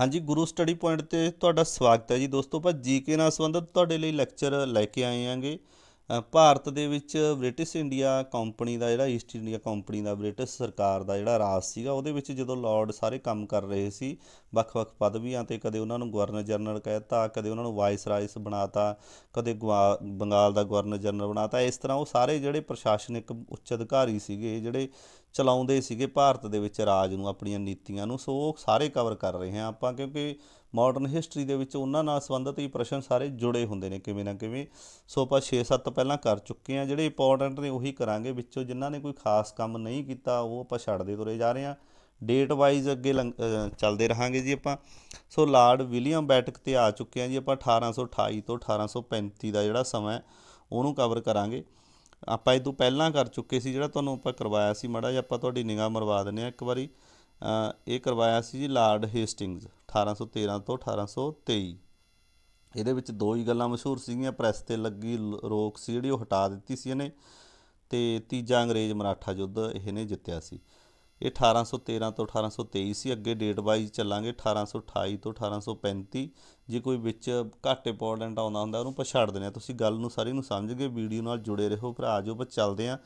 ਹਾਂਜੀ ਗੁਰੂ study point ਤੇ ਤੁਹਾਡਾ ਸਵਾਗਤ ਹੈ ਜੀ ਦੋਸਤੋ ਪਰ ਜੀਕੇ ਨਾਲ ਸੰਬੰਧਿਤ ਤੁਹਾਡੇ ਲਈ ਲੈਕਚਰ ਲੈ ਕੇ ਆਏ ਆਂਗੇ ਭਾਰਤ ਦੇ ਵਿੱਚ ਬ੍ਰਿਟਿਸ਼ ਇੰਡੀਆ ਕੰਪਨੀ ਦਾ ਜਿਹੜਾ ਈਸਟ ਇੰਡੀਆ ਕੰਪਨੀ ਦਾ ਬ੍ਰਿਟਿਸ਼ ਸਰਕਾਰ ਦਾ ਜਿਹੜਾ ਰਾਜ ਸੀਗਾ ਉਹਦੇ ਵਿੱਚ ਜਦੋਂ ਲਾਰਡ ਸਾਰੇ ਕੰਮ ਕਰ ਰਹੇ ਸੀ ਵੱਖ-ਵੱਖ ਪਦਵੀਆਂ ਤੇ ਕਦੇ ਉਹਨਾਂ ਨੂੰ ਗਵਰਨਰ ਜਨਰਲ ਕਹਿਤਾ ਕਦੇ ਉਹਨਾਂ ਨੂੰ ਵਾਈਸ ਰਾਇਸ ਬਣਾਤਾ ਕਦੇ ਬੰਗਾਲ ਦਾ ਗਵਰਨਰ ਜਨਰਲ ਬਣਾਤਾ ਇਸ ਤਰ੍ਹਾਂ ਉਹ ਸਾਰੇ ਜਿਹੜੇ ਪ੍ਰਸ਼ਾਸਨਿਕ ਉੱਚ ਅਧਿਕਾਰੀ ਸੀਗੇ ਜਿਹੜੇ ਚਲਾਉਂਦੇ ਸੀਗੇ ਭਾਰਤ ਦੇ ਵਿੱਚ ਰਾਜ ਨੂੰ ਆਪਣੀਆਂ ਨੀਤੀਆਂ ਨੂੰ ਸੋ ਉਹ ਸਾਰੇ ਕਵਰ ਕਰ ਰਹੇ ਹਾਂ ਆਪਾਂ ਕਿਉਂਕਿ ਮਾਡਰਨ ਹਿਸਟਰੀ ਦੇ ਵਿੱਚ ਉਹਨਾਂ ਨਾਲ ਸੰਬੰਧਿਤ ਹੀ ਪ੍ਰਸ਼ਨ ਸਾਰੇ ਜੁੜੇ ਹੁੰਦੇ ਨੇ ਕਿਵੇਂ ਨਾ ਕਿਵੇਂ ਸੋ ਆਪਾਂ 6-7 ਪਹਿਲਾਂ ਕਰ ਚੁੱਕੇ ਹਾਂ ਜਿਹੜੇ ਇੰਪੋਰਟੈਂਟ ਨੇ ਉਹੀ ਕਰਾਂਗੇ ਵਿੱਚੋਂ ਜਿਨ੍ਹਾਂ ਨੇ ਕੋਈ ਖਾਸ ਕੰਮ ਨਹੀਂ ਕੀਤਾ ਉਹ ਆਪਾਂ ਛੱਡਦੇ ਤੁਰੇ ਜਾ ਰਹੇ ਹਾਂ ਡੇਟ ਵਾਈਜ਼ ਅੱਗੇ ਚੱਲਦੇ ਰਹਾਂਗੇ ਜੀ ਆਪਾਂ ਸੋ ਲਾਰਡ ਵਿਲੀਅਮ ਬੈਟਕ ਤੇ ਆ ਚੁੱਕੇ ਹਾਂ ਜੀ ਆਪਾਂ 1828 ਤੋਂ 1835 ਦਾ ਜਿਹੜਾ ਸਮਾਂ ਉਹਨੂੰ ਕਵਰ ਕਰਾਂਗੇ ਆਪਾਂ ਇਹ ਤੋਂ ਪਹਿਲਾਂ ਕਰ ਚੁੱਕੇ ਸੀ ਜਿਹੜਾ ਤੁਹਾਨੂੰ ਆਪਾਂ ਕਰਵਾਇਆ ਸੀ ਮੜਾ ਜੀ ਆਪਾਂ ਤੁਹਾਡੀ ਨਿਗਾਹ ਮਰਵਾ ਦਿੰਨੇ ਆ ਇੱਕ ਵਾਰੀ ਇਹ ਕਰਵਾਇਆ ਸੀ ਜੀ ਲਾਰਡ ਹੇਸਟਿੰਗਸ 1813 ਤੋਂ 1823 ਇਹਦੇ ਵਿੱਚ ਦੋ ਹੀ ਗੱਲਾਂ ਮਸ਼ਹੂਰ ਸੀਗੀਆਂ ਪ੍ਰੈਸ ਤੇ ਲੱਗੀ ਰੋਕ ਸੀ ਜਿਹੜੀ ਉਹ ਹਟਾ ਦਿੱਤੀ ਸੀ ਇਹਨੇ ਤੇ ਤੀਜਾ ਅੰਗਰੇਜ਼ ਮਰਾਠਾ ਯੁੱਧ ਇਹਨੇ ਜਿੱਤਿਆ ਸੀ ਇਹ 1813 ਤੋਂ 1823 ਸੀ ਅੱਗੇ ਡੇਟ ਵਾਈਜ਼ ਚੱਲਾਂਗੇ 1828 ਤੋਂ 1835 ਜੇ ਕੋਈ ਵਿੱਚ ਘੱਟ ਇੰਪੋਰਟੈਂਟ ਆਉਂਦਾ ਹੁੰਦਾ ਉਹਨੂੰ ਪਛਾੜ ਦਿੰਦੇ ਆ ਤੁਸੀਂ ਗੱਲ ਨੂੰ ਸਾਰੀ ਨੂੰ ਸਮਝ ਗਏ ਵੀਡੀਓ ਨਾਲ ਜੁੜੇ ਰਹੋ ਭਰਾ ਜੋ ਬਸ ਚੱਲਦੇ ਆ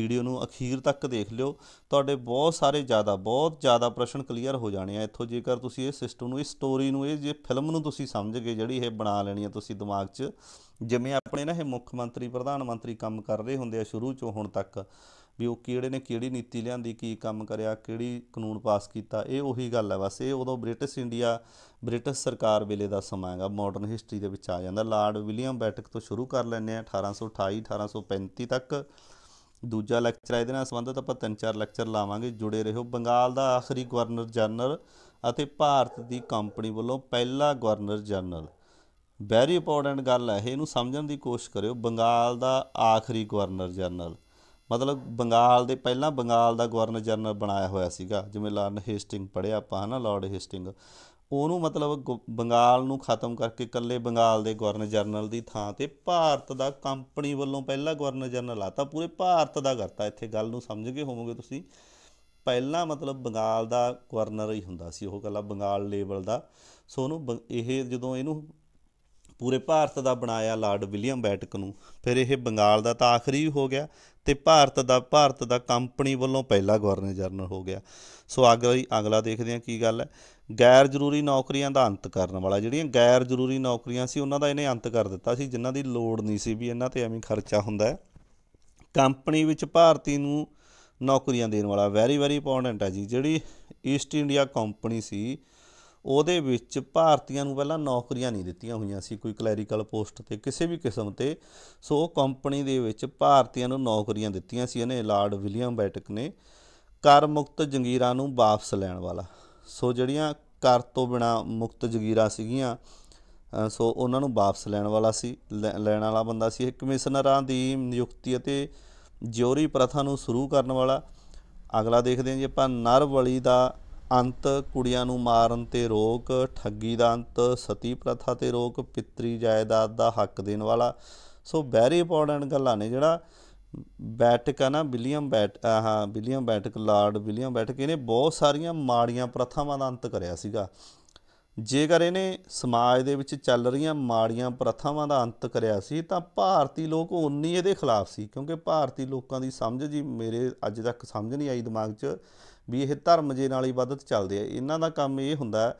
ਵੀਡੀਓ ਨੂੰ ਅਖੀਰ ਤੱਕ ਦੇਖ ਲਿਓ ਤੁਹਾਡੇ ਬਹੁਤ ਸਾਰੇ ਜ਼ਿਆਦਾ ਬਹੁਤ ਜ਼ਿਆਦਾ ਪ੍ਰਸ਼ਨ ਕਲੀਅਰ ਹੋ ਜਾਣੇ ਆ ਇੱਥੋਂ ਜੇਕਰ ਤੁਸੀਂ ਇਹ ਸਿਸਟਮ ਨੂੰ ਇਹ ਸਟੋਰੀ ਨੂੰ ਇਹ ਜੇ ਫਿਲਮ ਨੂੰ ਤੁਸੀਂ ਸਮਝ ਗਏ ਜਿਹੜੀ ਇਹ ਬਣਾ ਲੈਣੀ ਆ ਤੁਸੀਂ ਦਿਮਾਗ 'ਚ ਜਿਵੇਂ ਆਪਣੇ ਨਾ ਇਹ ਮੁੱਖ ਮੰਤਰੀ ਪ੍ਰਧਾਨ ਮੰਤਰੀ ਕੰਮ ਕਰ ਰਹੇ ਹੁੰਦੇ ਆ ਸ਼ੁਰੂ ਚੋਂ ਹੁਣ ਤੱਕ ਵੀ ਉਹ ਕਿਹੜੇ ਨੇ ਕਿਹੜੀ ਨੀਤੀ ਲਿਆਂਦੀ ਕੀ ਕੰਮ ਕਰਿਆ ਕਿਹੜੀ ਕਾਨੂੰਨ ਪਾਸ ਕੀਤਾ ਇਹ ਉਹੀ ਗੱਲ ਹੈ ਬਸ ਇਹ ਉਦੋਂ ਬ੍ਰਿਟਿਸ਼ ਇੰਡੀਆ ਬ੍ਰਿਟਿਸ਼ ਸਰਕਾਰ ਵੇਲੇ ਦਾ ਸਮਾਂ ਹੈਗਾ ਮਾਡਰਨ ਹਿਸਟਰੀ ਦੇ ਵਿੱਚ ਆ ਜਾਂਦਾ ਲਾਰਡ ਵਿਲੀਅਮ ਬੈਟਕ ਤੋਂ ਸ਼ੁਰੂ ਕਰ ਲੈਂਦੇ ਆ 1828 1835 ਤੱਕ ਦੂਜਾ ਲੈਕਚਰ ਇਹਦੇ ਨਾਲ ਸੰਬੰਧਿਤ ਆਪਾਂ ਤਿੰਨ ਚਾਰ ਲੈਕਚਰ ਲਾਵਾਂਗੇ ਜੁੜੇ ਰਹੋ ਬੰਗਾਲ ਦਾ ਆਖਰੀ ਗਵਰਨਰ ਜਨਰਲ ਅਤੇ ਭਾਰਤ ਦੀ ਕੰਪਨੀ ਵੱਲੋਂ ਪਹਿਲਾ ਗਵਰਨਰ ਜਨਰਲ ਵੈਰੀ ਇੰਪੋਰਟੈਂਟ ਗੱਲ ਹੈ ਇਹਨੂੰ ਸਮਝਣ ਦੀ ਕੋਸ਼ਿਸ਼ ਕਰਿਓ ਬੰਗਾਲ ਦਾ ਆਖਰੀ ਗਵਰਨਰ ਜਨਰਲ ਮਤਲਬ ਬੰਗਾਲ ਦੇ ਪਹਿਲਾਂ ਬੰਗਾਲ ਦਾ ਗਵਰਨਰ ਜਨਰਲ ਬਣਾਇਆ ਹੋਇਆ ਸੀਗਾ ਜਿਵੇਂ ਲਾਰਡ ਹੇਸਟਿੰਗ ਪੜਿਆ ਆਪਾਂ ਹਨਾ ਲਾਰਡ ਹੇਸਟਿੰਗ ਉਹਨੂੰ ਮਤਲਬ ਬੰਗਾਲ ਨੂੰ ਖਤਮ ਕਰਕੇ ਇਕੱਲੇ ਬੰਗਾਲ ਦੇ ਗਵਰਨਰ ਜਨਰਲ ਦੀ ਥਾਂ ਤੇ ਭਾਰਤ ਦਾ ਕੰਪਨੀ ਵੱਲੋਂ ਪਹਿਲਾ ਗਵਰਨਰ ਜਨਰਲ ਆਤਾ ਪੂਰੇ ਭਾਰਤ ਦਾ ਕਰਤਾ ਇੱਥੇ ਗੱਲ ਨੂੰ ਸਮਝ ਗਏ ਹੋਵੋਗੇ ਤੁਸੀਂ ਪਹਿਲਾ ਮਤਲਬ ਬੰਗਾਲ ਦਾ ਗਵਰਨਰ ਹੀ ਹੁੰਦਾ ਸੀ ਉਹ ਕੱਲਾ ਬੰਗਾਲ ਲੈਵਲ ਦਾ ਸੋ ਉਹਨੂੰ ਇਹ ਜਦੋਂ ਇਹਨੂੰ ਪੂਰੇ ਭਾਰਤ ਦਾ ਬਣਾਇਆ ਲਾਰਡ ਵਿਲੀਅਮ ਬੈਟਕ ਨੂੰ ਫਿਰ ਇਹ ਬੰਗਾਲ ਦਾ ਤਾਂ ਆਖਰੀ ਹੋ ਗਿਆ ਤੇ ਭਾਰਤ ਦਾ ਭਾਰਤ ਦਾ ਕੰਪਨੀ ਵੱਲੋਂ ਪਹਿਲਾ ਗਵਰਨਰ ਜਨਰਲ ਹੋ ਗਿਆ ਸੋ ਅਗਲੀ ਅਗਲਾ ਦੇਖਦੇ ਹਾਂ ਕੀ ਗੱਲ ਹੈ ਗੈਰ ਜ਼ਰੂਰੀ ਨੌਕਰੀਆਂ ਦਾ ਅੰਤ ਕਰਨ ਵਾਲਾ ਜਿਹੜੀਆਂ ਗੈਰ ਜ਼ਰੂਰੀ ਨੌਕਰੀਆਂ ਸੀ ਉਹਨਾਂ ਦਾ ਇਹਨੇ ਅੰਤ ਕਰ ਦਿੱਤਾ ਸੀ ਜਿਨ੍ਹਾਂ ਦੀ ਲੋੜ ਨਹੀਂ ਸੀ ਵੀ ਇਹਨਾਂ ਤੇ ਐਵੇਂ ਖਰਚਾ ਹੁੰਦਾ ਹੈ ਕੰਪਨੀ ਵਿੱਚ ਭਾਰਤੀ ਨੂੰ ਨੌਕਰੀਆਂ ਦੇਣ ਵਾਲਾ ਵੈਰੀ ਵੈਰੀ ਇੰਪੋਰਟੈਂਟ ਹੈ ਜੀ ਜਿਹੜੀ ਈਸਟ ਇੰਡੀਆ ਕੰਪਨੀ ਸੀ ਉਹਦੇ ਵਿੱਚ ਭਾਰਤੀਆਂ ਨੂੰ ਪਹਿਲਾਂ ਨੌਕਰੀਆਂ ਨਹੀਂ ਦਿੱਤੀਆਂ ਹੋਈਆਂ ਸੀ ਕੋਈ ਕਲੈਰੀਕਲ ਪੋਸਟ ਤੇ ਕਿਸੇ ਵੀ ਕਿਸਮ ਤੇ ਸੋ ਕੰਪਨੀ ਦੇ ਵਿੱਚ ਭਾਰਤੀਆਂ ਨੂੰ ਨੌਕਰੀਆਂ ਦਿੱਤੀਆਂ ਸੀ ਇਹਨੇ ਲਾਰਡ ਵਿਲੀਅਮ ਬੈਟਕ ਨੇ ਕਰ ਮੁਕਤ ਜੰਗੀਰਾਂ ਨੂੰ ਵਾਪਸ ਲੈਣ ਵਾਲਾ ਸੋ ਜਿਹੜੀਆਂ ਕਰ ਤੋਂ ਬਿਨਾ ਮੁਕਤ ਜੰਗੀਰਾਂ ਸੀਗੀਆਂ ਸੋ ਉਹਨਾਂ ਨੂੰ ਵਾਪਸ ਲੈਣ ਵਾਲਾ ਸੀ ਲੈਣ ਵਾਲਾ ਬੰਦਾ ਸੀ ਇਹ ਕਮਿਸ਼ਨਰਾਂ ਦੀ ਨਿਯੁਕਤੀ ਅਤੇ ਜਿਉਰੀ ਪ੍ਰਥਾ ਨੂੰ ਸ਼ੁਰੂ ਕਰਨ ਵਾਲਾ ਅਗਲਾ ਦੇਖਦੇ ਹਾਂ ਜੀ ਆਪਾਂ ਨਰਵਲੀ ਦਾ ਅੰਤ ਕੁੜੀਆਂ ਨੂੰ ਮਾਰਨ ਤੇ ਰੋਕ ਠੱਗੀ ਦਾ ਅੰਤ ਸਤੀ ਪ੍ਰਥਾ ਤੇ ਰੋਕ ਪਿਤਰੀ ਜਾਇਦਾਦ ਦਾ ਹੱਕ ਦੇਣ ਵਾਲਾ ਸੋ ਵੈਰੀ ਇੰਪੋਰਟੈਂਟ ਗੱਲਾਂ ਨੇ ਜਿਹੜਾ ਬੈਟਕ ਆ ਨਾ ਵਿਲੀਅਮ ਬੈਟ ਆਹ William Bentinck lord William Bentinck ਇਹਨੇ ਬਹੁਤ ਸਾਰੀਆਂ ਮਾੜੀਆਂ ਪ੍ਰਥਾਵਾਂ ਦਾ ਅੰਤ ਕਰਿਆ ਸੀਗਾ ਜੇਕਰ ਇਹਨੇ ਸਮਾਜ ਦੇ ਵਿੱਚ ਚੱਲ ਰਹੀਆਂ ਮਾੜੀਆਂ ਪ੍ਰਥਾਵਾਂ ਦਾ ਅੰਤ ਕਰਿਆ ਸੀ ਤਾਂ ਭਾਰਤੀ ਲੋਕ ਉਨੀ ਇਹਦੇ ਖਿਲਾਫ ਸੀ ਕਿਉਂਕਿ ਭਾਰਤੀ ਲੋਕਾਂ ਦੀ ਸਮਝ ਜੀ ਮੇਰੇ ਅੱਜ ਤੱਕ ਸਮਝ ਨਹੀਂ ਆਈ ਦਿਮਾਗ 'ਚ ਵੀ ਇਹ ਧਰਮ ਜੇ ਨਾਲ ਹੀ ਵਧਤ ਚੱਲਦੇ ਆ ਇਹਨਾਂ ਦਾ ਕੰਮ ਇਹ ਹੁੰਦਾ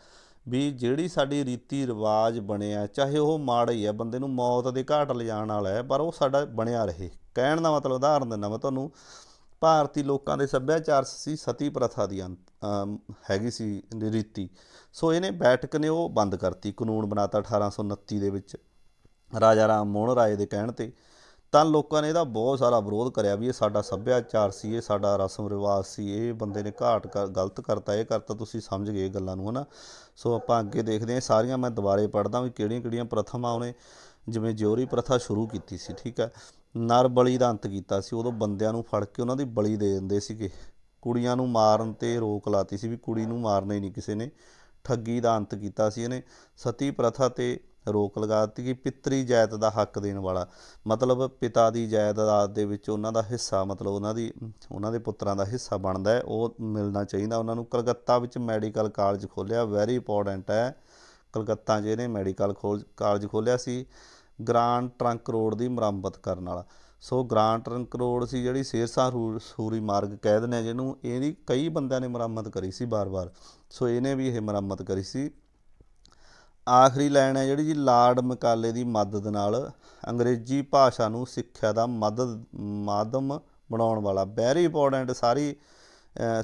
ਵੀ ਜਿਹੜੀ ਸਾਡੀ ਰੀਤੀ ਰਿਵਾਜ ਬਣਿਆ ਚਾਹੇ ਉਹ ਮਾੜਾ ਹੀ ਆ ਬੰਦੇ ਨੂੰ ਮੌਤ ਦੇ ਘਾਟ ਲਿਜਾਣ ਵਾਲਾ ਹੈ ਪਰ ਉਹ ਸਾਡਾ ਬਣਿਆ ਰਹੇ ਕਹਿਣ ਦਾ ਮਤਲਬ ਉਦਾਹਰਨ ਦਿੰਦਾ ਮੈਂ ਤੁਹਾਨੂੰ ਭਾਰਤੀ ਲੋਕਾਂ ਦੇ ਸੱਭਿਆਚਾਰ ਸੀ ਸਤੀ ਪ੍ਰਥਾ ਦੀ ਹੈਗੀ ਸੀ ਰੀਤੀ ਸੋ ਇਹਨੇ ਬੈਠਕ ਨੇ ਉਹ ਬੰਦ ਕਰਤੀ ਕਾਨੂੰਨ ਬਣਾਤਾ 1829 ਦੇ ਵਿੱਚ ਰਾਜਾ ਰਾਮ ਮੋਹਨ ਰਾਏ ਦੇ ਕਹਿਣ ਤੇ ਤਾਂ ਲੋਕਾਂ ਨੇ ਇਹਦਾ ਬਹੁਤ ਸਾਰਾ ਵਿਰੋਧ ਕਰਿਆ ਵੀ ਇਹ ਸਾਡਾ ਸੱਭਿਆਚਾਰ ਸੀ ਇਹ ਸਾਡਾ ਰਸਮ ਰਿਵਾਜ ਸੀ ਇਹ ਬੰਦੇ ਨੇ ਘਾਟ ਗਲਤ ਕਰਤਾ ਇਹ ਕਰਤਾ ਤੁਸੀਂ ਸਮਝ ਗਏ ਗੱਲਾਂ ਨੂੰ ਹਨਾ ਸੋ ਆਪਾਂ ਅੱਗੇ ਦੇਖਦੇ ਹਾਂ ਸਾਰੀਆਂ ਮੈਂ ਦੁਬਾਰੇ ਪੜਦਾ ਵੀ ਕਿਹੜੀਆਂ-ਕਿਹੜੀਆਂ ਪ੍ਰਥਾਵਾਂ ਉਹਨੇ ਜਿਵੇਂ ਜਿਉਰੀ ਪ੍ਰਥਾ ਸ਼ੁਰੂ ਕੀਤੀ ਸੀ ਠੀਕ ਹੈ ਨਰ ਬਲੀ ਦਾ ਅੰਤ ਕੀਤਾ ਸੀ ਉਦੋਂ ਬੰਦਿਆਂ ਨੂੰ ਫੜ ਕੇ ਉਹਨਾਂ ਦੀ ਬਲੀ ਦੇ ਦਿੰਦੇ ਸੀਗੇ ਕੁੜੀਆਂ ਨੂੰ ਮਾਰਨ ਤੇ ਰੋਕ ਲਾਤੀ ਸੀ ਵੀ ਕੁੜੀ ਨੂੰ ਮਾਰਨਾ ਹੀ ਨਹੀਂ ਕਿਸੇ ਨੇ ਠੱਗੀ ਦਾ ਅੰਤ ਕੀਤਾ ਸੀ ਇਹਨੇ ਸਤੀ ਪ੍ਰਥਾ ਤੇ ਰੋਕ ਲਗਾ ਦਿੱਤੀ ਕਿ ਪਿਤਰੀ ਜਾਇਦ ਦਾ ਹੱਕ ਦੇਣ ਵਾਲਾ ਮਤਲਬ ਪਿਤਾ ਦੀ ਜਾਇਦਾਦ ਦੇ ਵਿੱਚ ਉਹਨਾਂ ਦਾ ਹਿੱਸਾ ਮਤਲਬ ਉਹਨਾਂ ਦੀ ਉਹਨਾਂ ਦੇ ਪੁੱਤਰਾਂ ਦਾ ਹਿੱਸਾ ਬਣਦਾ ਹੈ ਉਹ ਮਿਲਣਾ ਚਾਹੀਦਾ ਉਹਨਾਂ ਨੂੰ ਕਲਕੱਤਾ ਵਿੱਚ ਮੈਡੀਕਲ ਕਾਲਜ ਖੋਲ੍ਹਿਆ ਵੈਰੀ ਇੰਪੋਰਟੈਂਟ ਹੈ ਕਲਕੱਤਾ ਜੇ ਨੇ ਮੈਡੀਕਲ ਕਾਲਜ ਖੋਲ੍ਹਿਆ ਸੀ ਗ੍ਰਾਂਡ ਟਰੰਕ ਰੋਡ ਦੀ ਮੁਰੰਮਤ ਕਰਨ ਵਾਲਾ ਸੋ ਗ੍ਰਾਂਡ ਟਰੰਕ ਰੋਡ ਸੀ ਜਿਹੜੀ ਸੇਰਸਾ ਸੂਰੀ ਮਾਰਗ ਕਹਿ ਦਿੰਦੇ ਆ ਜਿਹਨੂੰ ਇਹਦੀ ਕਈ ਬੰਦਿਆਂ ਨੇ ਮੁਰੰਮਤ ਕਰੀ ਸੀ ਬਾਰ-ਬਾਰ ਸੋ ਇਹਨੇ ਵੀ ਇਹ ਮੁਰੰਮਤ ਕਰੀ ਸੀ ਆਖਰੀ ਲਾਈਨ ਹੈ ਜਿਹੜੀ ਜੀ ਲਾਰਡ ਮਕਾਲੇ ਦੀ ਮਦਦ ਨਾਲ ਅੰਗਰੇਜ਼ੀ ਭਾਸ਼ਾ ਨੂੰ ਸਿੱਖਿਆ ਦਾ ਮਦਦ ਮਾਧਮ ਬਣਾਉਣ ਵਾਲਾ ਵੈਰੀ ਇੰਪੋਰਟੈਂਟ ਸਾਰੀ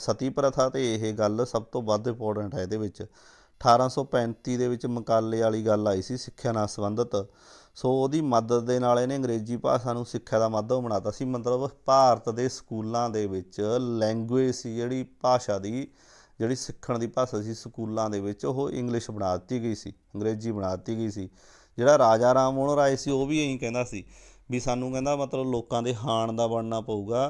ਸਤੀ ਪ੍ਰਥਾ ਤੇ ਇਹ ਗੱਲ ਸਭ ਤੋਂ ਵੱਧ ਇੰਪੋਰਟੈਂਟ ਹੈ ਇਹਦੇ ਵਿੱਚ 1835 ਦੇ ਵਿੱਚ ਮਕਾਲੇ ਵਾਲੀ ਗੱਲ ਆਈ ਸੀ ਸਿੱਖਿਆ ਨਾਲ ਸੰਬੰਧਿਤ ਸੋ ਉਹਦੀ ਮਦਦ ਦੇ ਨਾਲ ਇਹਨੇ ਅੰਗਰੇਜ਼ੀ ਭਾਸ਼ਾ ਨੂੰ ਸਿੱਖਿਆ ਦਾ ਮਾਧਿਅਮ ਬਣਾਤਾ ਸੀ ਮਤਲਬ ਭਾਰਤ ਦੇ ਸਕੂਲਾਂ ਦੇ ਵਿੱਚ ਲੈਂਗੁਏਜ ਸੀ ਜਿਹੜੀ ਭਾਸ਼ਾ ਦੀ ਜਿਹੜੀ ਸਿੱਖਣ ਦੀ ਭਾਸ਼ਾ ਸੀ ਸਕੂਲਾਂ ਦੇ ਵਿੱਚ ਉਹ ਇੰਗਲਿਸ਼ ਬਣਾ ਦਿੱਤੀ ਗਈ ਸੀ ਅੰਗਰੇਜ਼ੀ ਬਣਾ ਦਿੱਤੀ ਗਈ ਸੀ ਜਿਹੜਾ ਰਾਜਾ ਰਾਮ ਮੋਹਨ ਰਾਏ ਸੀ ਉਹ ਵੀ ਐਂ ਕਹਿੰਦਾ ਸੀ ਵੀ ਸਾਨੂੰ ਕਹਿੰਦਾ ਮਤਲਬ ਲੋਕਾਂ ਦੇ ਹਾਣ ਦਾ ਬਣਨਾ ਪਊਗਾ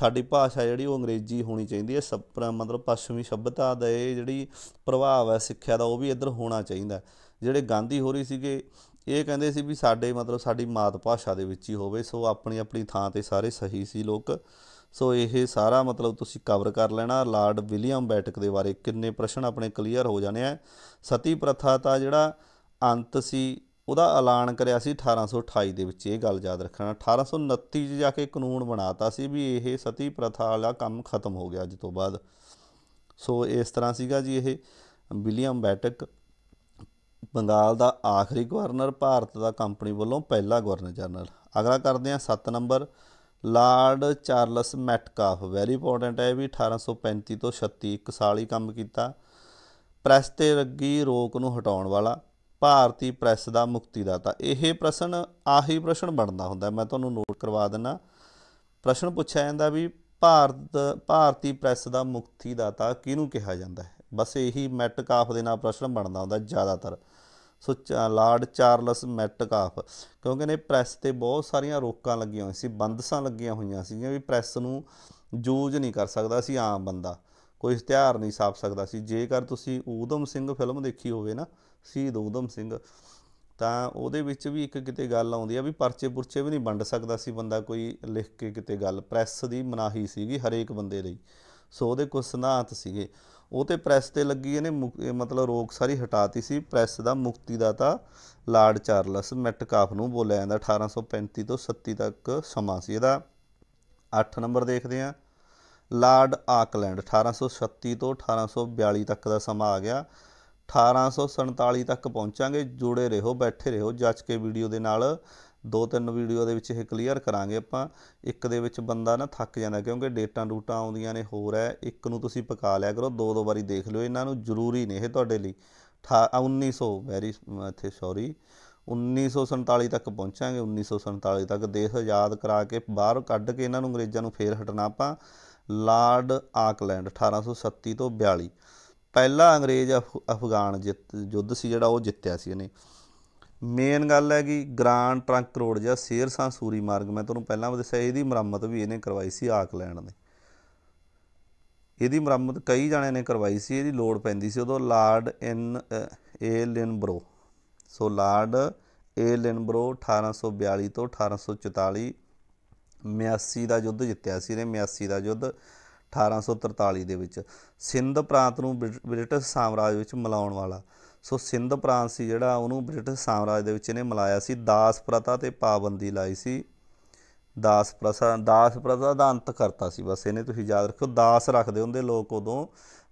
ਸਾਡੀ ਭਾਸ਼ਾ ਜਿਹੜੀ ਉਹ ਅੰਗਰੇਜ਼ੀ ਹੋਣੀ ਚਾਹੀਦੀ ਹੈ ਸਭ ਮਤਲਬ ਪੱਛਮੀ ਦਾ ਇਹ ਜਿਹੜੀ ਪ੍ਰਭਾਵ ਹੈ ਸਿੱਖਿਆ ਦਾ ਉਹ ਵੀ ਇੱਧਰ ਹੋਣਾ ਚਾਹੀਦਾ ਜਿਹੜੇ ਗਾਂਧੀ ਹੋਰੀ ਸੀਗੇ ਇਹ ਕਹਿੰਦੇ ਸੀ ਵੀ ਸਾਡੇ ਮਤਲਬ ਸਾਡੀ ਮਾਤ ਭਾਸ਼ਾ ਦੇ ਵਿੱਚ ਹੀ ਹੋਵੇ ਸੋ ਆਪਣੀ ਆਪਣੀ ਥਾਂ ਤੇ ਸਾਰੇ ਸਹੀ ਸੀ ਲੋਕ ਸੋ ਇਹ ਸਾਰਾ ਮਤਲਬ ਤੁਸੀਂ ਕਵਰ ਕਰ ਲੈਣਾ ਲਾਰਡ ਵਿਲੀਅਮ ਬੈਟਕ ਦੇ ਬਾਰੇ ਕਿੰਨੇ ਪ੍ਰਸ਼ਨ ਆਪਣੇ ਕਲੀਅਰ ਹੋ ਜਾਣੇ ਆ ਸਤੀ ਪ੍ਰਥਾ ਤਾਂ ਜਿਹੜਾ ਅੰਤ ਸੀ ਉਹਦਾ ਐਲਾਨ ਕਰਿਆ ਸੀ 1828 ਦੇ ਵਿੱਚ ਇਹ ਗੱਲ ਯਾਦ ਰੱਖਣਾ 1829 'ਚ ਜਾ ਕੇ ਕਾਨੂੰਨ ਬਣਾਤਾ ਸੀ ਵੀ ਇਹ ਸਤੀ ਪ੍ਰਥਾ ਵਾਲਾ ਕੰਮ ਖਤਮ ਹੋ ਗਿਆ ਅੱਜ ਤੋਂ ਬਾਅਦ ਸੋ ਇਸ ਤਰ੍ਹਾਂ ਸੀਗਾ ਜੀ ਇਹ ਵਿਲੀਅਮ ਬੈਟਕ ਬੰਗਾਲ ਦਾ ਆਖਰੀ ਗਵਰਨਰ ਭਾਰਤ ਦਾ ਕੰਪਨੀ ਵੱਲੋਂ ਪਹਿਲਾ ਗਵਰਨਰ ਜਨਰਲ ਅਗਲਾ ਕਰਦੇ ਹਾਂ 7 number lord Charles Metcalfe very important ਹੈ ਵੀ 1835 ਤੋਂ 36 ਇੱਕ ਸਾਲ ਹੀ ਕੰਮ ਕੀਤਾ ਪ੍ਰੈਸ ਤੇ ਲੱਗੀ ਰੋਕ ਨੂੰ ਹਟਾਉਣ ਵਾਲਾ ਭਾਰਤੀ ਪ੍ਰੈਸ ਦਾ ਮੁਕਤੀਦਾਤਾ ਇਹ ਪ੍ਰਸ਼ਨ ਆਹੀ ਪ੍ਰਸ਼ਨ ਬਣਦਾ ਹੁੰਦਾ ਮੈਂ ਤੁਹਾਨੂੰ ਨੋਟ ਕਰਵਾ ਦਿੰਦਾ ਪ੍ਰਸ਼ਨ ਪੁੱਛਿਆ ਜਾਂਦਾ ਵੀ ਭਾਰਤ ਭਾਰਤੀ ਪ੍ਰੈਸ ਦਾ ਮੁਕਤੀਦਾਤਾ ਕਿਹਨੂੰ ਕਿਹਾ ਜਾਂਦਾ ਹੈ ਬਸ ਇਹੀ ਮੈਟਕਾਫ ਦੇ ਨਾਲ ਪ੍ਰਸ਼ਨ ਬਣਦਾ ਹੁੰਦਾ ਜ਼ਿਆਦਾਤਰ ਸੋ ਲਾਰਡ ਚਾਰਲਸ ਮੈਟਕਾਫ ਕਿਉਂਕਿ ਨੇ ਪ੍ਰੈਸ ਤੇ ਬਹੁਤ ਸਾਰੀਆਂ ਰੋਕਾਂ ਲੱਗੀਆਂ ਹੋਈਆਂ ਸੀ ਬੰਦਸਾਂ ਲੱਗੀਆਂ ਹੋਈਆਂ ਸੀਗੀਆਂ ਵੀ ਪ੍ਰੈਸ ਨੂੰ ਜੂਜ ਨਹੀਂ ਕਰ ਸਕਦਾ ਸੀ ਆਮ ਬੰਦਾ ਕੋਈ ਇਸ਼ਤਿਹਾਰ ਨਹੀਂ ਛਾਪ ਸਕਦਾ ਸੀ ਜੇਕਰ ਤੁਸੀਂ ਊਧਮ ਸਿੰਘ ਫਿਲਮ ਦੇਖੀ ਹੋਵੇ ਨਾ ਸ਼ਹੀਦ ਊਧਮ ਸਿੰਘ ਤਾਂ ਉਹਦੇ ਵਿੱਚ ਵੀ ਇੱਕ ਕਿਤੇ ਗੱਲ ਆਉਂਦੀ ਆ ਵੀ ਪਰਚੇ ਪੁਰਚੇ ਵੀ ਨਹੀਂ ਵੰਡ ਸਕਦਾ ਸੀ ਬੰਦਾ ਕੋਈ ਲਿਖ ਕੇ ਕਿਤੇ ਗੱਲ ਪ੍ਰੈਸ ਦੀ ਮਨਾਹੀ ਸੀਗੀ ਹਰੇਕ ਬੰਦੇ ਲਈ ਸੋ ਉਹਦੇ ਕੁਝ ਸਿਧਾਂਤ ਸੀਗੇ ਉਹ ਤੇ ਪ੍ਰੈਸ ਤੇ ਲੱਗੀ ਇਹਨੇ ਮਤਲਬ ਰੋਕ ਸਾਰੀ ਹਟਾਤੀ ਸੀ ਪ੍ਰੈਸ ਦਾ ਮੁਕਤੀਦਾਤਾ ਲਾਰਡ ਚਾਰਲਸ ਮੈਟਕਾਫ ਨੂੰ ਬੋਲਿਆ ਜਾਂਦਾ 1835 ਤੋਂ 37 ਤੱਕ ਸਮਾਂ ਸੀ ਇਹਦਾ 8 ਨੰਬਰ ਦੇਖਦੇ ਆ ਲਾਰਡ ਆਕਲੈਂਡ 1836 ਤੋਂ 1842 ਤੱਕ ਦਾ ਸਮਾਂ ਆ ਗਿਆ 1847 ਤੱਕ ਪਹੁੰਚਾਂਗੇ ਜੁੜੇ ਰਹੋ ਬੈਠੇ ਰਹੋ ਜੱਜ ਕੇ ਵੀਡੀਓ ਦੇ ਨਾਲ ਦੋ ਤਿੰਨ ਵੀਡੀਓ ਦੇ ਵਿੱਚ ਇਹ ਕਲੀਅਰ ਕਰਾਂਗੇ ਆਪਾਂ ਇੱਕ ਦੇ ਵਿੱਚ ਬੰਦਾ ਨਾ ਥੱਕ ਜਾਂਦਾ ਕਿਉਂਕਿ ਡੇਟਾਂ ਡੂਟਾਂ ਆਉਂਦੀਆਂ ਨੇ ਹੋਰ ਹੈ ਇੱਕ ਨੂੰ ਤੁਸੀਂ ਪਕਾ ਲਿਆ ਕਰੋ ਦੋ ਦੋ ਵਾਰੀ ਦੇਖ ਲਿਓ ਇਹਨਾਂ ਨੂੰ ਜ਼ਰੂਰੀ ਨੇ ਇਹ ਤੁਹਾਡੇ ਲਈ 1900 ਵੈਰੀ ਇੱਥੇ ਸੌਰੀ 1947 ਤੱਕ ਪਹੁੰਚਾਂਗੇ 1947 ਤੱਕ ਦੇਸ਼ ਆਜ਼ਾਦ ਕਰਾ ਕੇ ਬਾਹਰ ਕੱਢ ਕੇ ਇਹਨਾਂ ਨੂੰ ਅੰਗਰੇਜ਼ਾਂ ਨੂੰ ਫੇਰ ਹਟਣਾ ਆਪਾਂ ਲਾਰਡ ਆਕਲੈਂਡ 1837 ਤੋਂ 42 ਪਹਿਲਾ ਅੰਗਰੇਜ਼ ਅਫਗਾਨ ਜਿੱਤ ਯੁੱਧ ਸੀ ਜਿਹੜਾ ਉਹ ਜਿੱਤਿਆ ਸੀ ਇਹਨੇ ਮੇਨ ਗੱਲ ਹੈ ਕਿ ਗ੍ਰਾਂਡ ਟਰੰਕ ਰੋਡ ਜਾਂ ਸੇਰਸਾਂ ਸੂਰੀ ਮਾਰਗ ਮੈਂ ਤੁਹਾਨੂੰ ਪਹਿਲਾਂ ਵੀ ਦੱਸਿਆ ਇਹਦੀ ਮੁਰੰਮਤ ਵੀ ਇਹਨੇ ਕਰਵਾਈ ਸੀ ਆਕਲੈਂਡ ਨੇ ਇਹਦੀ ਮੁਰੰਮਤ ਕਈ ਜਣਿਆਂ ਨੇ ਕਰਵਾਈ ਸੀ ਇਹਦੀ ਲੋੜ ਪੈਂਦੀ ਸੀ ਉਦੋਂ ਲਾਰਡ ਇਨ ਏ ਲਿਨਬਰੋ ਸੋ ਲਾਰਡ ਏ ਲਿਨਬਰੋ 1842 ਤੋਂ 1844 82 ਦਾ ਯੁੱਧ ਜਿੱਤਿਆ ਸੀ ਇਹਨੇ 82 ਦਾ ਯੁੱਧ 1843 ਦੇ ਵਿੱਚ ਸਿੰਧ ਪ੍ਰਾਂਤ ਨੂੰ ਬ੍ਰਿਟਿਸ਼ ਸਾਮਰਾਜ ਵਿੱਚ ਮਿਲਾਉਣ ਵਾਲਾ ਸੋ ਸਿੰਧ ਪ੍ਰਾਂਤ ਸੀ ਜਿਹੜਾ ਉਹਨੂੰ ਬ੍ਰਿਟਿਸ਼ ਸਾਮਰਾਜ ਦੇ ਵਿੱਚ ਇਹਨੇ ਮਲਾਇਆ ਸੀ ਦਾਸ ਪ੍ਰਥਾ ਤੇ ਪਾਬੰਦੀ ਲਾਈ ਸੀ ਦਾਸ ਪ੍ਰਥਾ ਦਾਸ ਪ੍ਰਥਾ ਦਾ ਅੰਤ ਕਰਤਾ ਸੀ ਬਸ ਇਹਨੇ ਤੁਸੀਂ ਯਾਦ ਰੱਖਿਓ ਦਾਸ ਰੱਖਦੇ ਹੁੰਦੇ ਲੋਕ ਉਦੋਂ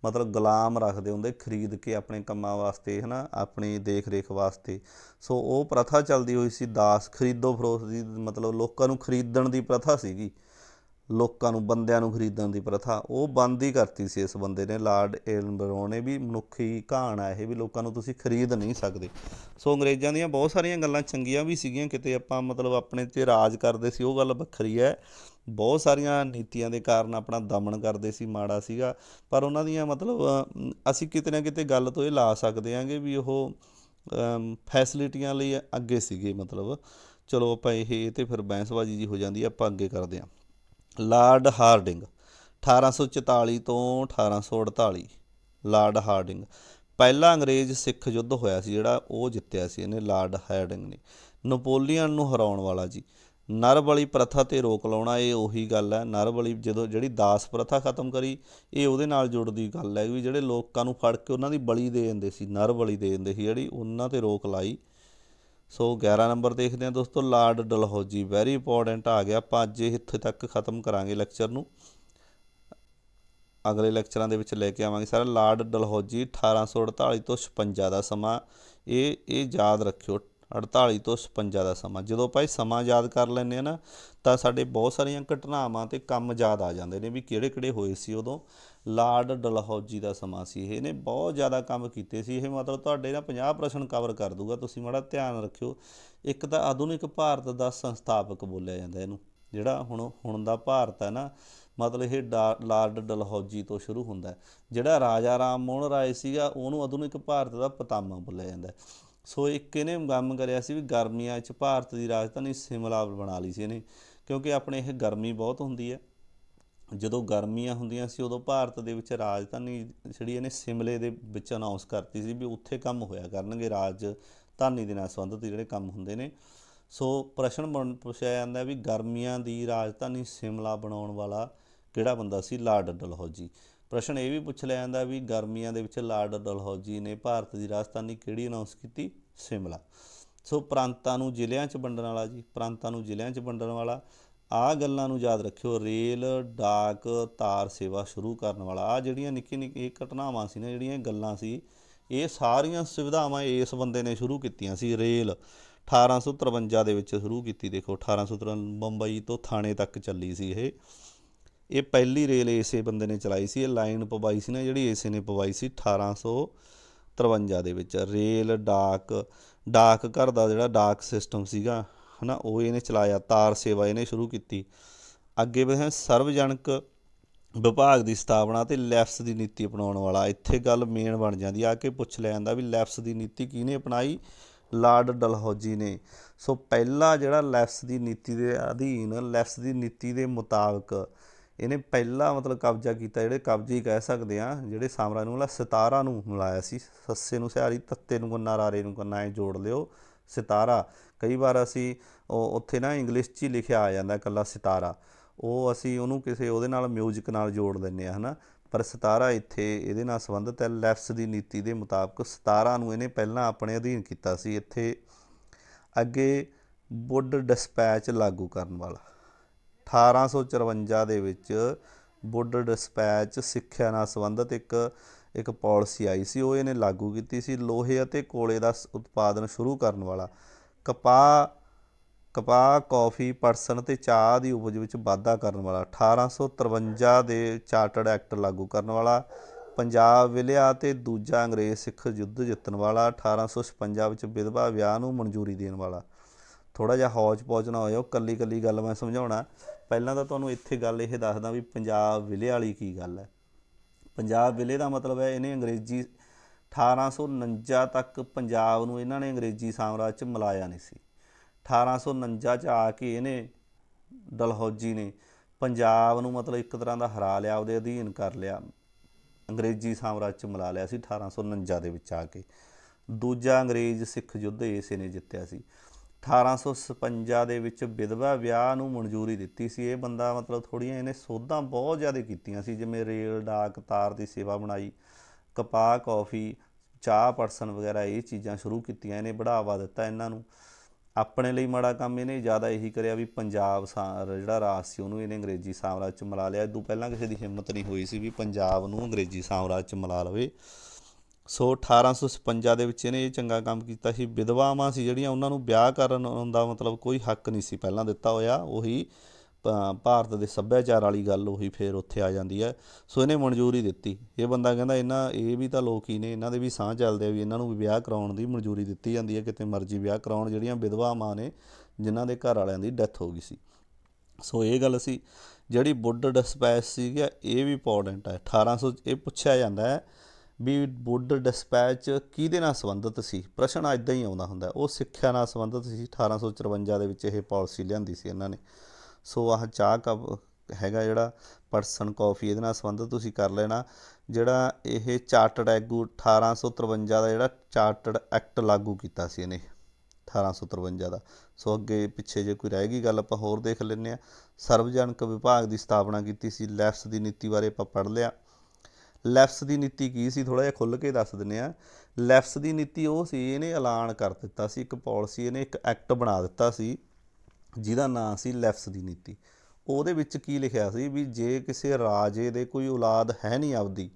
ਮਤਲਬ ਗੁਲਾਮ ਰੱਖਦੇ ਹੁੰਦੇ ਖਰੀਦ ਕੇ ਆਪਣੇ ਕੰਮਾਂ ਵਾਸਤੇ ਹਨਾ ਆਪਣੀ ਦੇਖ-ਰੇਖ ਵਾਸਤੇ ਸੋ ਉਹ ਪ੍ਰਥਾ ਚੱਲਦੀ ਹੋਈ ਸੀ ਦਾਸ ਖਰੀਦੋ ਫਰੋਸ ਦੀ ਮਤਲਬ ਲੋਕਾਂ ਨੂੰ ਖਰੀਦਣ ਦੀ ਪ੍ਰਥਾ ਸੀਗੀ ਲੋਕਾਂ ਨੂੰ ਬੰਦਿਆਂ ਨੂੰ ਖਰੀਦਣ ਦੀ ਪ੍ਰਥਾ ਉਹ ਬੰਦ ਹੀ ਕਰਤੀ ਸੀ ਇਸ ਬੰਦੇ ਨੇ ਲਾਰਡ ਏਲਨਬਰੋ ਨੇ ਵੀ ਮਨੁੱਖੀ ਕਹਾਣ ਆ ਇਹ ਵੀ ਲੋਕਾਂ ਨੂੰ ਤੁਸੀਂ ਖਰੀਦ ਨਹੀਂ ਸਕਦੇ ਸੋ ਅੰਗਰੇਜ਼ਾਂ ਦੀਆਂ ਬਹੁਤ ਸਾਰੀਆਂ ਗੱਲਾਂ ਚੰਗੀਆਂ ਵੀ ਸੀਗੀਆਂ ਕਿਤੇ ਆਪਾਂ ਮਤਲਬ ਆਪਣੇ ਤੇ ਰਾਜ ਕਰਦੇ ਸੀ ਉਹ ਗੱਲ ਵੱਖਰੀ ਹੈ ਬਹੁਤ ਸਾਰੀਆਂ ਨੀਤੀਆਂ ਦੇ ਕਾਰਨ ਆਪਣਾ ਦਮਨ ਕਰਦੇ ਸੀ ਮਾੜਾ ਸੀਗਾ ਪਰ ਉਹਨਾਂ ਦੀਆਂ ਮਤਲਬ ਅਸੀਂ ਕਿਤੇ ਨਾ ਕਿਤੇ ਗੱਲ ਤੋਂ ਇਹ ਲਾ ਸਕਦੇ ਆਂਗੇ ਵੀ ਉਹ ਫੈਸਿਲਿਟੀਆਂ ਲਈ ਅੱਗੇ ਸੀਗੇ ਮਤਲਬ ਚਲੋ ਆਪਾਂ ਇਹ ਤੇ ਫਿਰ ਬੈਂਸਵਾਜੀ ਜੀ ਹੋ ਜਾਂਦੀ ਆਪਾਂ ਅੱਗੇ ਕਰਦੇ ਆਂ ਲਾਰਡ ਹਾਰਡਿੰਗ 1844 ਤੋਂ 1848 ਲਾਰਡ ਹਾਰਡਿੰਗ ਪਹਿਲਾ ਅੰਗਰੇਜ਼ ਸਿੱਖ ਯੁੱਧ ਹੋਇਆ ਸੀ ਜਿਹੜਾ ਉਹ ਜਿੱਤਿਆ ਸੀ ਇਹਨੇ ਲਾਰਡ ਹਾਰਡਿੰਗ ਨੇ ਨਪੋਲੀਅਨ ਨੂੰ ਹਰਾਉਣ ਵਾਲਾ ਜੀ ਨਰ ਪ੍ਰਥਾ ਤੇ ਰੋਕ ਲਾਉਣਾ ਇਹ ਉਹੀ ਗੱਲ ਹੈ ਨਰ ਜਦੋਂ ਜਿਹੜੀ ਦਾਸ ਪ੍ਰਥਾ ਖਤਮ ਕਰੀ ਇਹ ਉਹਦੇ ਨਾਲ ਜੁੜਦੀ ਗੱਲ ਹੈ ਵੀ ਜਿਹੜੇ ਲੋਕਾਂ ਨੂੰ ਫੜ ਕੇ ਉਹਨਾਂ ਦੀ ਬਲੀ ਦੇ ਦਿੰਦੇ ਸੀ ਨਰ ਦੇ ਦਿੰਦੇ ਸੀ ਜਿਹੜੀ ਉਹਨਾਂ ਤੇ ਰੋਕ ਲਾਈ ਸੋ 11 ਨੰਬਰ ਦੇਖਦੇ ਹਾਂ ਦੋਸਤੋ ਲਾਰਡ ਡਲਹੌਜੀ ਵੈਰੀ ਇੰਪੋਰਟੈਂਟ ਆ ਗਿਆ ਆਪਾਂ ਅੱਜ ਇੱਥੇ ਤੱਕ ਖਤਮ ਕਰਾਂਗੇ ਲੈਕਚਰ ਨੂੰ ਅਗਲੇ ਲੈਕਚਰਾਂ ਦੇ ਵਿੱਚ ਲੈ ਕੇ ਆਵਾਂਗੇ ਸਾਰਾ ਲਾਰਡ ਡਲਹੌਜੀ 1848 ਤੋਂ 56 ਦਾ ਸਮਾਂ ਇਹ ਇਹ ਯਾਦ ਰੱਖਿਓ 48 ਤੋਂ 56 ਦਾ ਸਮਾਂ ਜਦੋਂ ਆਪਾਂ ਇਹ ਸਮਾਂ ਯਾਦ ਕਰ ਲੈਂਦੇ ਆ ਨਾ ਤਾਂ ਸਾਡੇ ਬਹੁਤ ਸਾਰੀਆਂ ਘਟਨਾਵਾਂ ਤੇ ਕੰਮ ਯਾਦ ਆ ਜਾਂਦੇ ਨੇ ਵੀ ਕਿਹੜੇ ਕਿਹੜੇ ਹੋਏ ਸੀ ਉਦੋਂ ਲਾਰਡ ਡਲਹੌਜੀ ਦਾ ਸਮਾਂ ਸੀ ਇਹਨੇ ਬਹੁਤ ਜ਼ਿਆਦਾ ਕੰਮ ਕੀਤੇ ਸੀ ਇਹ ਮਤਲਬ ਤੁਹਾਡੇ ਨਾ 50% ਪ੍ਰਸ਼ਨ ਕਵਰ ਕਰ ਦੂਗਾ ਤੁਸੀਂ ਮਾੜਾ ਧਿਆਨ ਰੱਖਿਓ ਇੱਕ ਤਾਂ ਆਧੁਨਿਕ ਭਾਰਤ ਦਾ ਸੰਸਥਾਪਕ ਬੋਲਿਆ ਜਾਂਦਾ ਇਹਨੂੰ ਜਿਹੜਾ ਹੁਣ ਹੁਣ ਦਾ ਭਾਰਤ ਹੈ ਨਾ ਮਤਲਬ ਇਹ ਲਾਰਡ ਡਲਹੌਜੀ ਤੋਂ ਸ਼ੁਰੂ ਹੁੰਦਾ ਜਿਹੜਾ ਰਾਜਾ ਰਾਮ ਮੋਹਨ ਰਾਏ ਸੀਗਾ ਉਹਨੂੰ ਆਧੁਨਿਕ ਭਾਰਤ ਦਾ ਪਤਾਮਾ ਬੋਲਿਆ ਜਾਂਦਾ ਸੋ ਇੱਕ ਇਹਨੇ ਗੰਮ ਕਰਿਆ ਸੀ ਵੀ ਗਰਮੀਆਂ 'ਚ ਭਾਰਤ ਦੀ ਰਾਜਧਾਨੀ ਸਿਮਲਾ ਬਣਾ ਲਈ ਸੀ ਇਹਨੇ ਕਿਉਂਕਿ ਆਪਣੇ ਇਹ ਗਰਮੀ ਬਹੁਤ ਹੁੰਦੀ ਹੈ ਜਦੋਂ ਗਰਮੀਆਂ ਹੁੰਦੀਆਂ ਸੀ ਉਦੋਂ ਭਾਰਤ ਦੇ ਵਿੱਚ ਰਾਜਧਾਨੀ ਜਿਹੜੀ ਇਹਨੇ ਸਿਮਲੇ ਦੇ ਵਿੱਚ ਅਨਾਉਂਸ ਕਰਤੀ ਸੀ ਵੀ ਉੱਥੇ ਕੰਮ ਹੋਇਆ ਕਰਨਗੇ ਰਾਜਧਾਨੀ ਦੇ ਨਾਲ ਸੰਬੰਧਿਤ ਜਿਹੜੇ ਕੰਮ ਹੁੰਦੇ ਨੇ ਸੋ ਪ੍ਰਸ਼ਨ ਪੁੱਛਿਆ ਜਾਂਦਾ ਵੀ ਗਰਮੀਆਂ ਦੀ ਰਾਜਧਾਨੀ ਸਿਮਲਾ ਬਣਾਉਣ ਵਾਲਾ ਕਿਹੜਾ ਬੰਦਾ ਸੀ ਲਾਰਡ ਡਲਹੌਜੀ ਪ੍ਰਸ਼ਨ ਇਹ ਵੀ ਪੁੱਛ ਲਿਆ ਜਾਂਦਾ ਵੀ ਗਰਮੀਆਂ ਦੇ ਵਿੱਚ ਲਾਰਡ ਡਲਹੌਜੀ ਨੇ ਭਾਰਤ ਦੀ ਰਾਜਧਾਨੀ ਕਿਹੜੀ ਅਨਾਉਂਸ ਕੀਤੀ ਸ਼ਿਮਲਾ ਸੋ ਪ੍ਰਾਂਤਾਂ ਨੂੰ ਜ਼ਿਲ੍ਹਿਆਂ 'ਚ ਵੰਡਣ ਵਾਲਾ ਜੀ ਪ੍ਰਾਂਤਾਂ ਨੂੰ ਜ਼ਿਲ੍ਹਿਆਂ 'ਚ ਵੰਡਣ ਵਾਲਾ ਆ ਗੱਲਾਂ ਨੂੰ ਯਾਦ ਰੱਖਿਓ ਰੇਲ ਡਾਕ ਤਾਰ ਸੇਵਾ ਸ਼ੁਰੂ ਕਰਨ ਵਾਲਾ ਆ ਜਿਹੜੀਆਂ ਨਿੱਕੀ ਨਿੱਕੀ ਘਟਨਾਵਾਂ ਸੀ ਨਾ ਜਿਹੜੀਆਂ ਗੱਲਾਂ ਸੀ ਇਹ ਸਾਰੀਆਂ ਸੁਵਿਧਾਵਾਂ ਇਸ ਬੰਦੇ ਨੇ ਸ਼ੁਰੂ ਕੀਤੀਆਂ ਸੀ ਰੇਲ 1853 ਦੇ ਵਿੱਚ ਸ਼ੁਰੂ ਕੀਤੀ ਦੇਖੋ 1853 ਬੰਬਈ ਤੋਂ ਥਾਣੇ ਤੱਕ ਚੱਲੀ ਸੀ ਇਹ ਇਹ ਪਹਿਲੀ ਰੇਲ ਏਸੇ ਬੰਦੇ ਨੇ ਚਲਾਈ ਸੀ ਇਹ ਲਾਈਨ ਪਵਾਈ ਸੀ ਨਾ ਜਿਹੜੀ ਏਸੇ ਨੇ ਪਵਾਈ ਸੀ 1853 ਦੇ ਵਿੱਚ ਰੇਲ ਡਾਕ ਡਾਕ ਘਰ ਦਾ ਜਿਹੜਾ ਡਾਕ ਸਿਸਟਮ ਸੀਗਾ ਹਨਾ ਉਹ ਇਹਨੇ ਚਲਾਇਆ ਤਾਰ ਸੇਵਾ ਇਹਨੇ ਸ਼ੁਰੂ ਕੀਤੀ ਅੱਗੇ ਵਧਿਆ ਸਰਵਜਨਕ ਵਿਭਾਗ ਦੀ ਸਥਾਪਨਾ ਤੇ ਲੈਫਸ ਦੀ ਨੀਤੀ ਅਪਣਾਉਣ ਵਾਲਾ ਇੱਥੇ ਗੱਲ ਮੇਨ ਬਣ ਜਾਂਦੀ ਆ ਕੇ ਪੁੱਛ ਲਿਆ ਜਾਂਦਾ ਵੀ ਲੈਫਸ ਦੀ ਨੀਤੀ ਕਿਹਨੇ ਅਪਣਾਈ ਲਾਰਡ ਡਲਹੌਜੀ ਨੇ ਸੋ ਪਹਿਲਾ ਜਿਹੜਾ ਲੈਫਸ ਦੀ ਨੀਤੀ ਦੇ ਅਧੀਨ ਲੈਫਸ ਦੀ ਨੀਤੀ ਦੇ ਮੁਤਾਬਕ ਇਹਨੇ ਪਹਿਲਾ ਮਤਲਬ ਕਬਜ਼ਾ ਕੀਤਾ ਜਿਹੜੇ ਕਬਜ਼ੇ ਕਹਿ ਸਕਦੇ ਆ ਜਿਹੜੇ ਸਾਮਰਾ ਨੂੰ ਵਾਲਾ 17 ਨੂੰ ਮਿਲਾਇਆ ਸੀ ਸੱਸੇ ਨੂੰ ਸਿਆਰੀ ਤੱਤੇ ਨੂੰ ਕੰਨਾ ਰਾਰੇ ਨੂੰ ਕੰਨਾ ਐ ਜੋੜ ਲਿਓ ਸਿਤਾਰਾ ਕਈ ਵਾਰ ਅਸੀਂ ਉੱਥੇ ਨਾ ਇੰਗਲਿਸ਼ 'ਚ ਹੀ ਲਿਖਿਆ ਆ ਜਾਂਦਾ ਕੱਲਾ ਸਿਤਾਰਾ ਉਹ ਅਸੀਂ ਉਹਨੂੰ ਕਿਸੇ ਉਹਦੇ ਨਾਲ ਮਿਊਜ਼ਿਕ ਨਾਲ ਜੋੜ ਲੈਂਦੇ ਆ ਹਨਾ ਪਰ ਸਿਤਾਰਾ ਇੱਥੇ ਇਹਦੇ ਨਾਲ ਸੰਬੰਧਿਤ ਹੈ ਲੈਫਸ ਦੀ ਨੀਤੀ ਦੇ ਮੁਤਾਬਕ ਸਿਤਾਰਾ ਨੂੰ ਇਹਨੇ ਪਹਿਲਾਂ ਆਪਣੇ ਅਧੀਨ ਕੀਤਾ ਸੀ ਇੱਥੇ ਅੱਗੇ ਬੁੱਡ ਡਿਸਪੈਚ ਲਾਗੂ ਕਰਨ ਵਾਲਾ 1854 ਦੇ ਵਿੱਚ ਬੁੱਢ ਡਿਸਪੈਚ ਸਿੱਖਿਆ ਨਾਲ ਸੰਬੰਧਿਤ ਇੱਕ ਇੱਕ ਪਾਲਿਸੀ ਆਈ ਸੀ ਉਹ ਇਹਨੇ ਲਾਗੂ ਕੀਤੀ ਸੀ ਲੋਹੇ ਅਤੇ ਕੋਲੇ ਦਾ ਉਤਪਾਦਨ ਸ਼ੁਰੂ ਕਰਨ ਵਾਲਾ ਕਪਾਹ ਕਪਾਹ ਕਾਫੀ ਪਰਸਨ ਤੇ ਚਾਹ ਦੀ ਉਪਜ ਵਿੱਚ ਵਾਧਾ ਕਰਨ ਵਾਲਾ 1853 ਦੇ ਚਾਰਟਰਡ ਐਕਟ ਲਾਗੂ ਕਰਨ ਵਾਲਾ ਪੰਜਾਬ ਵਿਲਿਆ ਤੇ ਦੂਜਾ ਅੰਗਰੇਜ਼ ਸਿੱਖ ਯੁੱਧ ਜਿੱਤਣ ਵਾਲਾ 1856 ਵਿੱਚ ਵਿਧਵਾ ਵਿਆਹ ਨੂੰ ਮਨਜ਼ੂਰੀ ਦੇਣ ਵਾਲਾ ਥੋੜਾ ਜਿਹਾ ਹੌਜ ਪਹੁੰਚਣਾ ਹੋਇਆ ਉਹ ਕੱਲੀ ਕੱਲੀ ਗੱਲ ਮੈਂ ਸਮਝਾਉਣਾ ਪਹਿਲਾਂ ਤਾਂ ਤੁਹਾਨੂੰ ਇੱਥੇ ਗੱਲ ਇਹ ਦੱਸਦਾ ਵੀ ਪੰਜਾਬ ਵਿਲੇ ਵਾਲੀ ਕੀ ਗੱਲ ਹੈ ਪੰਜਾਬ ਵਿਲੇ ਦਾ ਮਤਲਬ ਹੈ ਇਹਨੇ ਅੰਗਰੇਜ਼ੀ 1849 ਤੱਕ ਪੰਜਾਬ ਨੂੰ ਇਹਨਾਂ ਨੇ ਅੰਗਰੇਜ਼ੀ ਸਾਮਰਾਜ 'ਚ ਮਿਲਾਇਆ ਨਹੀਂ ਸੀ 1849 'ਚ ਆ ਕੇ ਇਹਨੇ ਦਲਹੌਜੀ ਨੇ ਪੰਜਾਬ ਨੂੰ ਮਤਲਬ ਇੱਕ ਤਰ੍ਹਾਂ ਦਾ ਹਰਾ ਲਿਆ ਉਹਦੇ ਅਧੀਨ ਕਰ ਲਿਆ ਅੰਗਰੇਜ਼ੀ ਸਾਮਰਾਜ 'ਚ ਮਿਲਾ ਲਿਆ ਸੀ 1849 ਦੇ ਵਿੱਚ ਆ ਕੇ ਦੂਜਾ ਅੰਗਰੇਜ਼ ਸਿੱਖ ਯੁੱਧ ਇਸੇ ਨੇ ਜਿੱਤਿਆ ਸੀ 1857 ਦੇ ਵਿੱਚ ਵਿਧਵਾ ਵਿਆਹ ਨੂੰ ਮਨਜ਼ੂਰੀ ਦਿੱਤੀ ਸੀ ਇਹ ਬੰਦਾ ਮਤਲਬ ਥੋੜੀਆਂ ਇਹਨੇ ਸੋਧਾਂ ਬਹੁਤ ਜ਼ਿਆਦਾ ਕੀਤੀਆਂ ਸੀ ਜਿਵੇਂ ਰੇਲ ਡਾਕ ਤਾਰ ਦੀ ਸੇਵਾ ਬਣਾਈ ਕਪਾਹ ਕਾਫੀ ਚਾਹ ਪਰਸਨ ਵਗੈਰਾ ਇਹ ਚੀਜ਼ਾਂ ਸ਼ੁਰੂ ਕੀਤੀਆਂ ਇਹਨੇ ਵਧਾਵਾ ਦਿੱਤਾ ਇਹਨਾਂ ਨੂੰ ਆਪਣੇ ਲਈ ਮਾੜਾ ਕੰਮ ਇਹਨੇ ਜ਼ਿਆਦਾ ਇਹੀ ਕਰਿਆ ਵੀ ਪੰਜਾਬ ਜਿਹੜਾ ਰਾਜ ਸੀ ਉਹਨੂੰ ਇਹਨੇ ਅੰਗਰੇਜ਼ੀ ਸਾਮਰਾਜ 'ਚ ਮਿਲਾ ਲਿਆ ਇਦੋਂ ਪਹਿਲਾਂ ਕਿਸੇ ਦੀ ਹਿੰਮਤ ਨਹੀਂ ਹੋਈ ਸੀ ਵੀ ਪੰਜਾਬ ਨੂੰ ਅੰਗਰੇਜ਼ੀ ਸਾਮਰਾਜ 'ਚ ਮਿਲਾ ਲਵੇ ਸੋ 1856 ਦੇ ਵਿੱਚ ਇਹਨੇ ਇਹ ਚੰਗਾ ਕੰਮ ਕੀਤਾ ਸੀ ਵਿਧਵਾਵਾਂ ਸੀ ਜਿਹੜੀਆਂ ਉਹਨਾਂ ਨੂੰ ਵਿਆਹ ਕਰਨ ਦਾ ਮਤਲਬ ਕੋਈ ਹੱਕ ਨਹੀਂ ਸੀ ਪਹਿਲਾਂ ਦਿੱਤਾ ਹੋਇਆ ਉਹੀ ਭਾਰਤ ਦੇ ਸੱਭਿਆਚਾਰ ਵਾਲੀ ਗੱਲ ਉਹੀ ਫੇਰ ਉੱਥੇ ਆ ਜਾਂਦੀ ਹੈ ਸੋ ਇਹਨੇ ਮਨਜ਼ੂਰੀ ਦਿੱਤੀ ਇਹ ਬੰਦਾ ਕਹਿੰਦਾ ਇਹਨਾਂ ਇਹ ਵੀ ਤਾਂ ਲੋਕ ਹੀ ਨੇ ਇਹਨਾਂ ਦੇ ਵੀ ਸਾਹ ਚੱਲਦੇ ਆ ਵੀ ਇਹਨਾਂ ਨੂੰ ਵੀ ਵਿਆਹ ਕਰਾਉਣ ਦੀ ਮਨਜ਼ੂਰੀ ਦਿੱਤੀ ਜਾਂਦੀ ਹੈ ਕਿਤੇ ਮਰਜ਼ੀ ਵਿਆਹ ਕਰਾਉਣ ਜਿਹੜੀਆਂ ਵਿਧਵਾ ਮਾਂ ਨੇ ਜਿਨ੍ਹਾਂ ਦੇ ਘਰ ਵਾਲਿਆਂ ਦੀ ਡੈਥ ਹੋ ਗਈ ਸੀ ਸੋ ਇਹ ਗੱਲ ਸੀ ਜਿਹੜੀ ਬੁੱਢ ਡਿਸਪੈਚ ਸੀਗਾ ਇਹ ਵੀ ਇੰਪੋਰਟੈਂਟ ਹੈ 1800 ਇਹ ਪੁੱਛਿਆ ਜਾਂਦਾ ਹੈ ਵੀ ਬਾਰਡਰ ਡਿਸਪੈਚ ਕਿਹਦੇ ਨਾਲ ਸੰਬੰਧਿਤ ਸੀ ਪ੍ਰਸ਼ਨ ਇਦਾਂ ਹੀ ਆਉਂਦਾ ਹੁੰਦਾ ਉਹ ਸਿੱਖਿਆ ਨਾਲ ਸੰਬੰਧਿਤ ਸੀ 1854 ਦੇ ਵਿੱਚ ਇਹ ਪਾਲਿਸੀ ਲਿਆਂਦੀ ਸੀ ਇਹਨਾਂ ਨੇ ਸੋ ਆਹ ਚਾਹ ਕੱਪ ਹੈਗਾ ਜਿਹੜਾ ਪਰਸਨ ਕਾਫੀ ਇਹਦੇ ਨਾਲ ਸੰਬੰਧਿਤ ਤੁਸੀਂ ਕਰ ਲੈਣਾ ਜਿਹੜਾ ਇਹ ਚਾਰਟਰਡ ਐਗੂ 1853 ਦਾ ਜਿਹੜਾ ਚਾਰਟਰਡ ਐਕਟ ਲਾਗੂ ਕੀਤਾ ਸੀ ਇਹਨੇ 1853 ਦਾ ਸੋ ਅੱਗੇ ਪਿੱਛੇ ਜੇ ਕੋਈ ਰਹਿ ਗਈ ਗੱਲ ਆਪਾਂ ਹੋਰ ਦੇਖ ਲੈਂਦੇ ਆ ਸਰਵਜਨਕ ਵਿਭਾਗ ਦੀ ਸਥਾਪਨਾ ਕੀਤੀ ਸੀ ਲੈਫਸ ਦੀ ਨੀਤੀ ਬਾਰੇ ਆਪਾਂ ਪੜ੍ਹ ਲਿਆ ਲੈਫਸ ਦੀ ਨੀਤੀ ਕੀ ਸੀ ਥੋੜਾ ਜਿਹਾ ਖੁੱਲ ਕੇ ਦੱਸ ਦਿੰਨੇ ਆ ਲੈਫਸ ਦੀ ਨੀਤੀ ਉਹ ਸੀ ਇਹਨੇ ਐਲਾਨ ਕਰ ਦਿੱਤਾ ਸੀ ਇੱਕ ਪਾਲਿਸੀ ਇਹਨੇ ਇੱਕ ਐਕਟ ਬਣਾ ਦਿੱਤਾ ਸੀ ਜਿਹਦਾ ਨਾਮ ਸੀ ਲੈਫਸ ਦੀ ਨੀਤੀ ਉਹਦੇ ਵਿੱਚ ਕੀ ਲਿਖਿਆ ਸੀ ਵੀ ਜੇ ਕਿਸੇ ਰਾਜੇ ਦੇ ਕੋਈ ਔਲਾਦ ਹੈ ਨਹੀਂ ਆਪਦੀ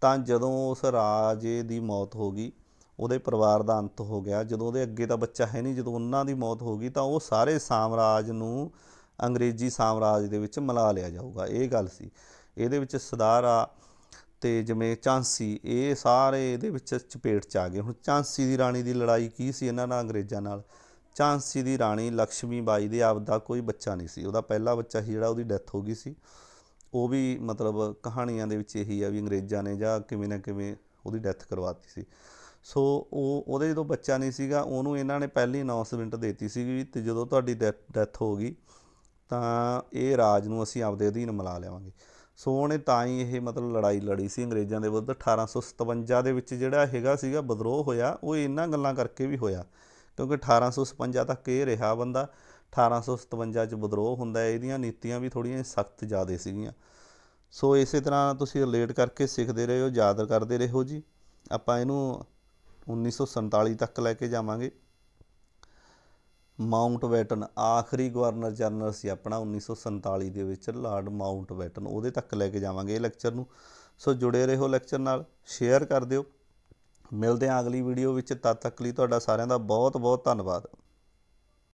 ਤਾਂ ਜਦੋਂ ਉਸ ਰਾਜੇ ਦੀ ਮੌਤ ਹੋ ਗਈ ਉਹਦੇ ਪਰਿਵਾਰ ਦਾ ਅੰਤ ਹੋ ਗਿਆ ਜਦੋਂ ਉਹਦੇ ਅੱਗੇ ਦਾ ਬੱਚਾ ਹੈ ਨਹੀਂ ਜਦੋਂ ਉਹਨਾਂ ਦੀ ਮੌਤ ਹੋ ਗਈ ਤਾਂ ਉਹ ਸਾਰੇ ਸਾਮਰਾਜ ਨੂੰ ਅੰਗਰੇਜ਼ੀ ਸਾਮਰਾਜ ਦੇ ਵਿੱਚ ਮਿਲਾ ਲਿਆ ਜਾਊਗਾ ਇਹ ਗੱਲ ਸੀ ਇਹਦੇ ਵਿੱਚ ਸਦਾਰਾ ਤੇ ਜਿਵੇਂ ਚਾਂਸੀ ਇਹ ਸਾਰੇ ਇਹਦੇ ਵਿੱਚ ਚਪੇਟ ਚ ਆ ਗਏ ਹੁਣ ਚਾਂਸੀ ਦੀ ਰਾਣੀ ਦੀ ਲੜਾਈ ਕੀ ਸੀ ਇਹਨਾਂ ਨਾਲ ਅੰਗਰੇਜ਼ਾਂ ਨਾਲ ਚਾਂਸੀ ਦੀ ਰਾਣੀ ਲక్ష్ਮੀ ਬਾਈ ਦੇ ਆਪ ਦਾ ਕੋਈ ਬੱਚਾ ਨਹੀਂ ਸੀ ਉਹਦਾ ਪਹਿਲਾ ਬੱਚਾ ਸੀ ਜਿਹੜਾ ਉਹਦੀ ਡੈਥ ਹੋ ਗਈ ਸੀ ਉਹ ਵੀ ਮਤਲਬ ਕਹਾਣੀਆਂ ਦੇ ਵਿੱਚ ਇਹੀ ਆ ਵੀ ਅੰਗਰੇਜ਼ਾਂ ਨੇ ਜਾਂ ਕਿਵੇਂ ਨਾ ਕਿਵੇਂ ਉਹਦੀ ਡੈਥ ਕਰਵਾਤੀ ਸੀ ਸੋ ਉਹ ਉਹਦੇ ਜਦੋਂ ਬੱਚਾ ਨਹੀਂ ਸੀਗਾ ਉਹਨੂੰ ਇਹਨਾਂ ਨੇ ਪਹਿਲੀ ਅਨਾਉਂਸਮੈਂਟ ਦਿੱਤੀ ਸੀ ਕਿ ਜਦੋਂ ਤੁਹਾਡੀ ਡੈਥ ਹੋ ਗਈ ਤਾਂ ਇਹ ਰਾਜ ਨੂੰ ਅਸੀਂ ਆਪਦੇ ਅਧੀਨ ਮਿਲਾ ਲਵਾਂਗੇ ਸੋ ਉਹਨੇ ਤਾਂ ਹੀ ਇਹ ਮਤਲਬ ਲੜਾਈ ਲੜੀ ਸੀ ਅੰਗਰੇਜ਼ਾਂ ਦੇ ਵਿਰੁੱਧ 1857 ਦੇ ਵਿੱਚ ਜਿਹੜਾ ਹੈਗਾ ਸੀਗਾ ਵਿਦਰੋਹ ਹੋਇਆ ਉਹ ਇਹਨਾਂ ਗੱਲਾਂ ਕਰਕੇ ਵੀ ਹੋਇਆ ਕਿਉਂਕਿ 1857 ਤੱਕ ਇਹ ਰਿਹਾ ਬੰਦਾ 1857 ਚ ਵਿਦਰੋਹ ਹੁੰਦਾ ਇਹਦੀਆਂ ਨੀਤੀਆਂ ਵੀ ਥੋੜੀਆਂ ਸਖਤ ਜ਼ਿਆਦੇ ਸੀਗੀਆਂ ਸੋ ਇਸੇ ਤਰ੍ਹਾਂ ਤੁਸੀਂ ਰਿਲੇਟ ਕਰਕੇ ਸਿੱਖਦੇ ਰਹੋ ਯਾਦ ਕਰਦੇ ਰਹੋ ਜੀ ਆਪਾਂ ਇਹਨੂੰ 1947 ਤੱਕ ਲੈ ਕੇ ਜਾਵਾਂਗੇ ਮਾਉਂਟਬੈਟਨ ਆਖਰੀ ਗਵਰਨਰ ਜਨਰਲ ਸੀ ਆਪਣਾ 1947 ਦੇ ਵਿੱਚ ਲਾਰਡ ਮਾਉਂਟਬੈਟਨ ਉਹਦੇ ਤੱਕ ਲੈ ਕੇ ਜਾਵਾਂਗੇ ਇਹ ਲੈਕਚਰ ਨੂੰ ਸੋ ਜੁੜੇ ਰਹੋ ਲੈਕਚਰ ਨਾਲ ਸ਼ੇਅਰ ਕਰ ਦਿਓ ਮਿਲਦੇ ਆਂ ਅਗਲੀ ਵੀਡੀਓ ਵਿੱਚ ਤਦ ਤੱਕ ਲਈ ਤੁਹਾਡਾ ਸਾਰਿਆਂ ਦਾ ਬਹੁਤ ਬਹੁਤ ਧੰਨਵਾਦ